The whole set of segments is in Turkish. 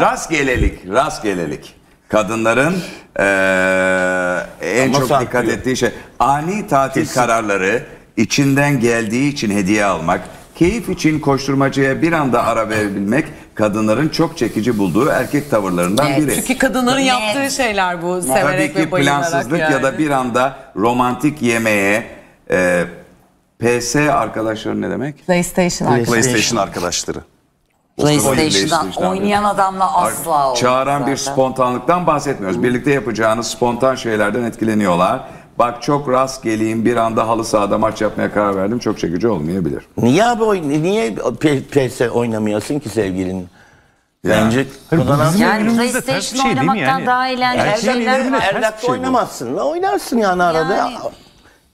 Rastgelelik, rastgelelik. Kadınların e, en Ama çok farklı. dikkat ettiği şey ani tatil Kesin. kararları içinden geldiği için hediye almak, keyif için koşturmacaya bir anda ara verebilmek kadınların çok çekici bulduğu erkek tavırlarından Evet, biri. Çünkü kadınların yaptığı şeyler bu severek Tabii ki ve plansızlık yani. ya da bir anda romantik yemeğe e, PS arkadaşları ne demek? PlayStation PlayStation arkadaşları. PlayStation'dan oynayan adamla asla olmaz. Çağıran zaten. bir spontanlıktan bahsetmiyoruz. Hı. Birlikte yapacağınız spontan şeylerden etkileniyorlar. Bak çok rast rastgeleyim bir anda halı sahada maç yapmaya karar verdim. Çok çekici olmayabilir. Niye abi niye PS oynamıyorsun ki sevgilin? Bence kullanan... Yani şey PlayStation oynamaktan daha eğlenceli şey şeyler var. Erdem'le şey oynamazsın. La oynarsın yani arada. Yani...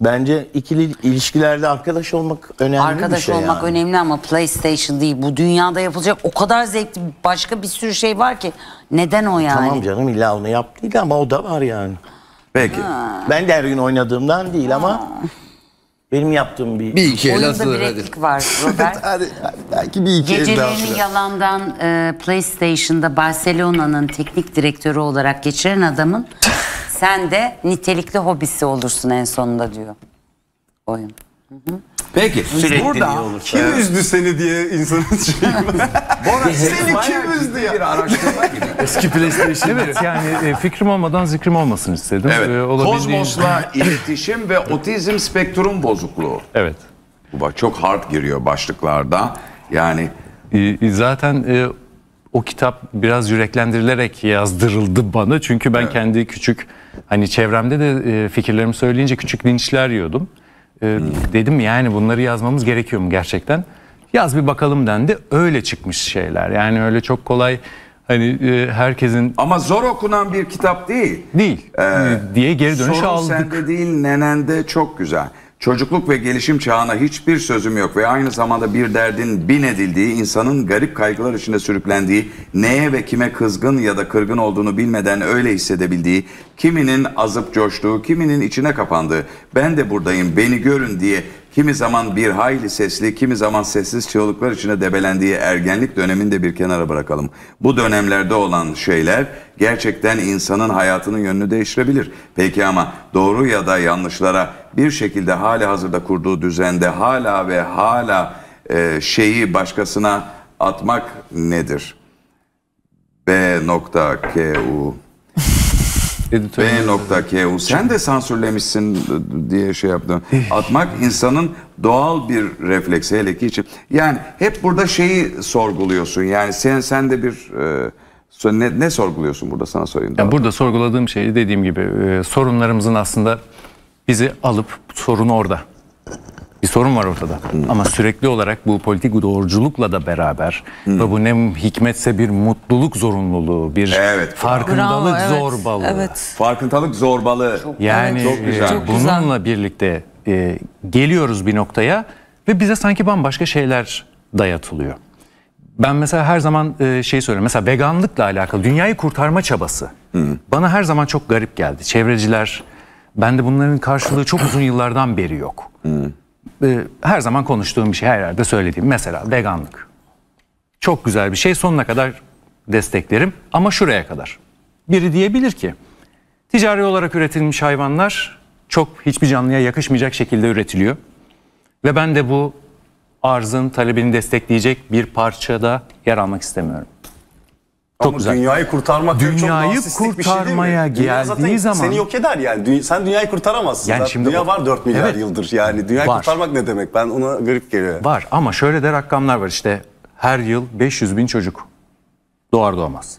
Bence ikili ilişkilerde arkadaş olmak önemli arkadaş bir şey. Arkadaş olmak yani. önemli ama PlayStation değil. Bu dünyada yapılacak o kadar zevkli başka bir sürü şey var ki. Neden o yani? Tamam canım illa onu yap değil ama o da var yani. Belki. Ha. Ben de her gün oynadığımdan değil ha. ama benim yaptığım bir... Bir iki el atılır hadi. Oyunda var Robert. hadi, hadi, belki bir iki Gecelerini el daha yalandan e, PlayStation'da Barcelona'nın teknik direktörü olarak geçiren adamın sen de nitelikli hobisi olursun en sonunda diyor. Oyun. Peki. Sürekli Burada kim evet. üzdü seni diye insanın şeyi Bora seni kim üzdü ya? Bir araştırma gibi. Eski PlayStation. Evet yani e, fikrim olmadan zikrim olmasın istedim. Evet. Ee, olabildiğin... Kozmosla iletişim ve otizm spektrum bozukluğu. Evet. Bu bak çok hard giriyor başlıklarda. Yani e, e, zaten e, o kitap biraz yüreklendirilerek yazdırıldı bana. Çünkü ben evet. kendi küçük hani çevremde de e, fikirlerimi söyleyince küçük linçler yiyordum. E, hmm. Dedim yani bunları yazmamız gerekiyor mu gerçekten? Yaz bir bakalım dendi. Öyle çıkmış şeyler. Yani öyle çok kolay hani e, herkesin ama zor okunan bir kitap değil. Değil. Ee, diye geri dönüş sorun aldık. Sorun sende değil, nenende çok güzel. Çocukluk ve gelişim çağına hiçbir sözüm yok ve aynı zamanda bir derdin bin edildiği, insanın garip kaygılar içinde sürüklendiği, neye ve kime kızgın ya da kırgın olduğunu bilmeden öyle hissedebildiği, kiminin azıp coştuğu, kiminin içine kapandığı, ben de buradayım, beni görün diye kimi zaman bir hayli sesli, kimi zaman sessiz çığlıklar içinde debelendiği ergenlik dönemini de bir kenara bırakalım. Bu dönemlerde olan şeyler gerçekten insanın hayatının yönünü değiştirebilir. Peki ama doğru ya da yanlışlara bir şekilde hala hazırda kurduğu düzende hala ve hala e, şeyi başkasına atmak nedir? B.KU B.KU sen de sansürlemişsin diye şey yaptım. Atmak insanın doğal bir refleksi hele ki için. Yani hep burada şeyi sorguluyorsun. Yani sen sen de bir e, ne, ne sorguluyorsun burada sana sorayım. Yani burada sorguladığım şey dediğim gibi e, sorunlarımızın aslında bizi alıp sorun orada. Bir sorun var ortada. Ama sürekli olarak bu politik doğruculukla da beraber hmm. ve bu ne hikmetse bir mutluluk zorunluluğu, bir evet. farkındalık Bravo, evet. zorbalığı. Evet. Farkındalık zorbalığı. Çok, yani evet. çok güzel. bununla birlikte e, geliyoruz bir noktaya ve bize sanki bambaşka şeyler dayatılıyor. Ben mesela her zaman e, şey söylüyorum. Mesela veganlıkla alakalı dünyayı kurtarma çabası. Hı. Hmm. Bana her zaman çok garip geldi. Çevreciler Bende bunların karşılığı çok uzun yıllardan beri yok. Ee, her zaman konuştuğum bir şey her yerde söylediğim. Mesela veganlık. Çok güzel bir şey sonuna kadar desteklerim ama şuraya kadar. Biri diyebilir ki ticari olarak üretilmiş hayvanlar çok hiçbir canlıya yakışmayacak şekilde üretiliyor. Ve ben de bu arzın talebini destekleyecek bir parçada yer almak istemiyorum. Çok güzel. dünyayı kurtarmak dünyayı çok kurtarmaya bir şey Dünya geldiği zaman seni yok eder yani. Dünya, sen dünyayı kurtaramazsın. Yani şimdi dünya o... var 4 milyar evet. yıldır yani. Dünyayı var. kurtarmak ne demek? Ben ona garip geliyor. Var ama şöyle de rakamlar var işte. Her yıl 500 bin çocuk doğar doğmaz.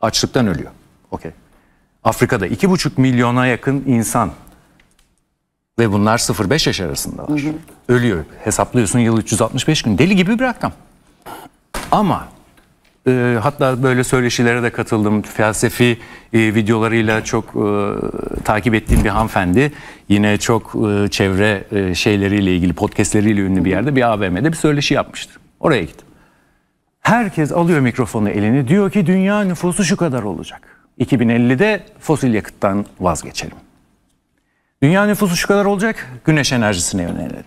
Açlıktan ölüyor. Okey. Afrika'da 2,5 milyona yakın insan ve bunlar 0-5 yaş arasında var. Hı hı. Ölüyor. Hesaplıyorsun yıl 365 gün. Deli gibi bir rakam. Ama e, hatta böyle söyleşilere de katıldım. Felsefi e, videolarıyla çok e, takip ettiğim bir hanımefendi. Yine çok e, çevre e, şeyleriyle ilgili podcastleriyle ünlü bir yerde bir AVM'de bir söyleşi yapmıştı. Oraya gittim. Herkes alıyor mikrofonu elini diyor ki dünya nüfusu şu kadar olacak. 2050'de fosil yakıttan vazgeçelim. Dünya nüfusu şu kadar olacak güneş enerjisine yönelelim.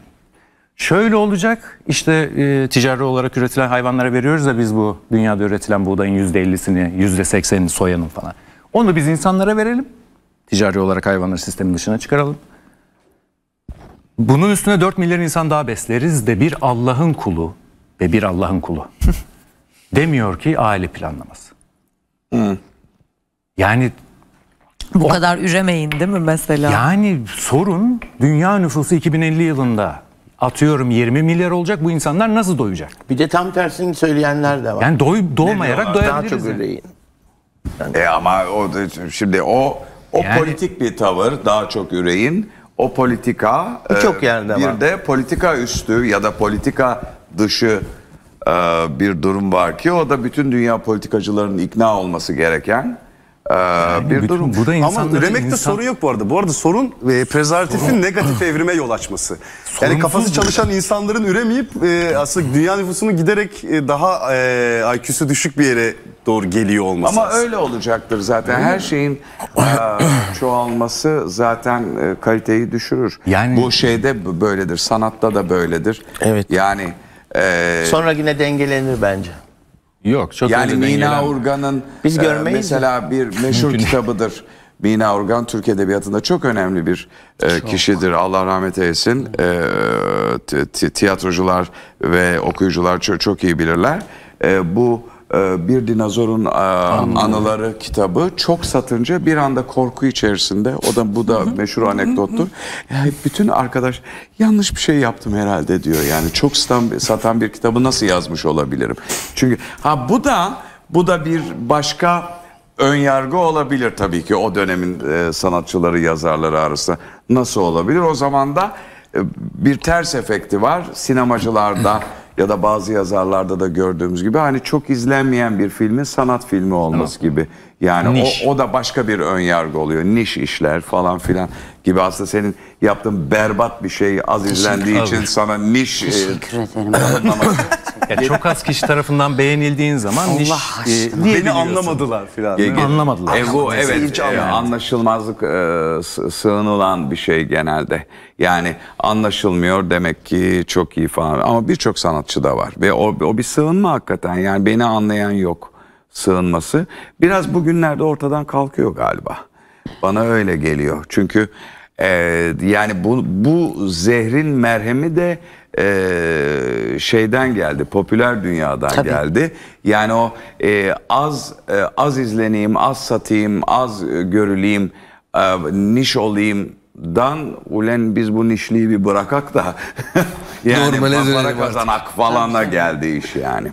Şöyle olacak işte e, ticari olarak üretilen hayvanlara veriyoruz da biz bu dünyada üretilen buğdayın %50'sini %80'ini soyanın falan. Onu biz insanlara verelim. Ticari olarak hayvanları sistemin dışına çıkaralım. Bunun üstüne 4 milyar insan daha besleriz de bir Allah'ın kulu ve bir Allah'ın kulu demiyor ki aile planlaması. Yani bu o, kadar üremeyin değil mi mesela? Yani sorun dünya nüfusu 2050 yılında atıyorum 20 milyar olacak bu insanlar nasıl doyacak? Bir de tam tersini söyleyenler de var. Yani doy, doğmayarak doyabiliriz. Daha çok yani. ödeyin. Yani. E ama o şimdi o o yani, politik bir tavır daha çok üreyin. O politika e, birçok e, yerde bir var. de politika üstü ya da politika dışı e, bir durum var ki o da bütün dünya politikacılarının ikna olması gereken ee, yani bir durum. Bu da Ama üremekte insan... sorun yok bu arada. Bu arada sorun e, prezervatifin sorun. negatif evrime yol açması. Sorumsuz yani kafası çalışan insanların üremeyip e, aslında dünya nüfusunu giderek e, daha e, IQ'su düşük bir yere doğru geliyor olması. Ama aslında. öyle olacaktır zaten. Her şeyin e, çoğalması zaten e, kaliteyi düşürür. Yani bu şeyde böyledir. Sanatta da böyledir. Evet. Yani e, sonra yine dengelenir bence. Yok çok Yani Mina gelen- Urgan'ın Biz e, görmeyiz mesela bir meşhur kitabıdır. Mina Urgan Türk Edebiyatı'nda çok önemli bir e, kişidir. Allah rahmet eylesin. E, t- t- tiyatrocular ve okuyucular çok, çok iyi bilirler. E, bu ee, bir dinozorun e, anıları kitabı çok satınca bir anda korku içerisinde o da bu da meşhur anekdottur. Yani bütün arkadaş yanlış bir şey yaptım herhalde diyor yani çok satan satan bir kitabı nasıl yazmış olabilirim? Çünkü ha bu da bu da bir başka ön yargı olabilir tabii ki o dönemin e, sanatçıları yazarları arasında nasıl olabilir? O zaman da e, bir ters efekti var sinemacılarda ya da bazı yazarlarda da gördüğümüz gibi hani çok izlenmeyen bir filmin sanat filmi olması tamam. gibi. Yani Niş. o, o da başka bir ön yargı oluyor. Niş işler falan filan gibi aslında senin yaptığın berbat bir şey az izlendiği için sana niş... E, Teşekkür e, ederim. ya çok az kişi tarafından beğenildiğin zaman Allah e, aşkına e, beni anlamadılar filan. E, anlamadılar. E, evet e, anlaşılmazlık e, sığınılan bir şey genelde. Yani anlaşılmıyor demek ki çok iyi falan ama birçok sanatçı da var ve o, o bir sığınma hakikaten yani beni anlayan yok sığınması. Biraz bugünlerde ortadan kalkıyor galiba. Bana öyle geliyor. Çünkü e, yani bu, bu zehrin merhemi de e, şeyden geldi, popüler dünyadan Tabii. geldi. Yani o e, az e, az izleneyim, az satayım, az görüleyim, e, niş olayım dan ulen biz bu nişliği bir bırakak da yani para kazanak artık. falan da geldi iş yani.